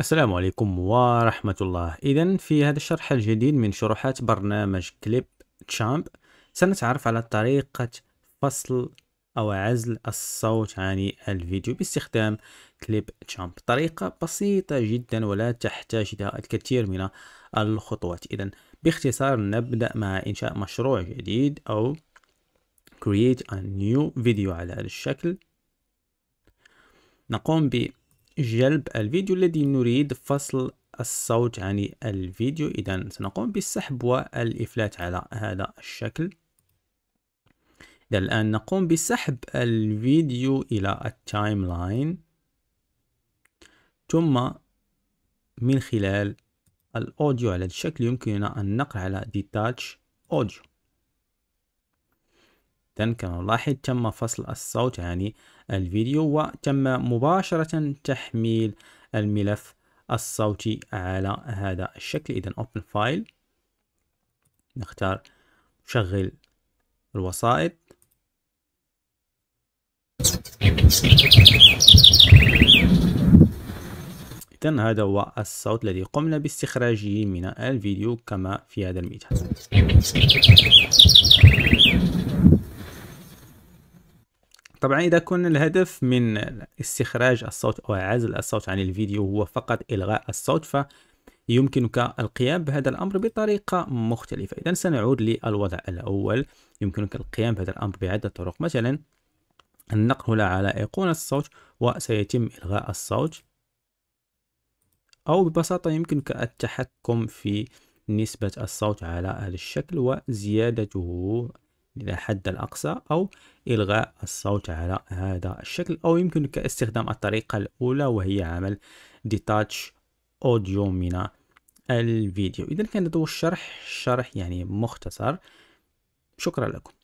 السلام عليكم ورحمة الله إذا في هذا الشرح الجديد من شروحات برنامج كليب تشامب سنتعرف على طريقة فصل أو عزل الصوت عن الفيديو باستخدام كليب تشامب طريقة بسيطة جدا ولا تحتاج إلى الكثير من الخطوات إذا باختصار نبدأ مع إنشاء مشروع جديد أو create a new video على هذا الشكل نقوم ب جلب الفيديو الذي نريد فصل الصوت عن يعني الفيديو إذا سنقوم بالسحب والإفلات على هذا الشكل إذا الآن نقوم بسحب الفيديو إلى التايم لاين ثم من خلال الأوديو على الشكل يمكننا أن نقرأ على ديتاتش اوديو إذا كما نلاحظ تم فصل الصوت عن يعني الفيديو وتم مباشرة تحميل الملف الصوتي على هذا الشكل إذا Open File نختار شغل الوسائط إذن هذا هو الصوت الذي قمنا باستخراجه من الفيديو كما في هذا المثال طبعا إذا كان الهدف من استخراج الصوت أو عزل الصوت عن الفيديو هو فقط إلغاء الصوت ف يمكنك القيام بهذا الأمر بطريقة مختلفة إذا سنعود للوضع الأول يمكنك القيام بهذا الأمر بعدة طرق مثلا النقر هنا على أيقونة الصوت وسيتم إلغاء الصوت أو ببساطة يمكنك التحكم في نسبة الصوت على هذا الشكل وزيادته إلى حد الأقصى أو إلغاء الصوت على هذا الشكل أو يمكنك استخدام الطريقة الأولى وهي عمل detach audio من الفيديو إذا كان هذا هو الشرح شرح يعني مختصر شكرا لكم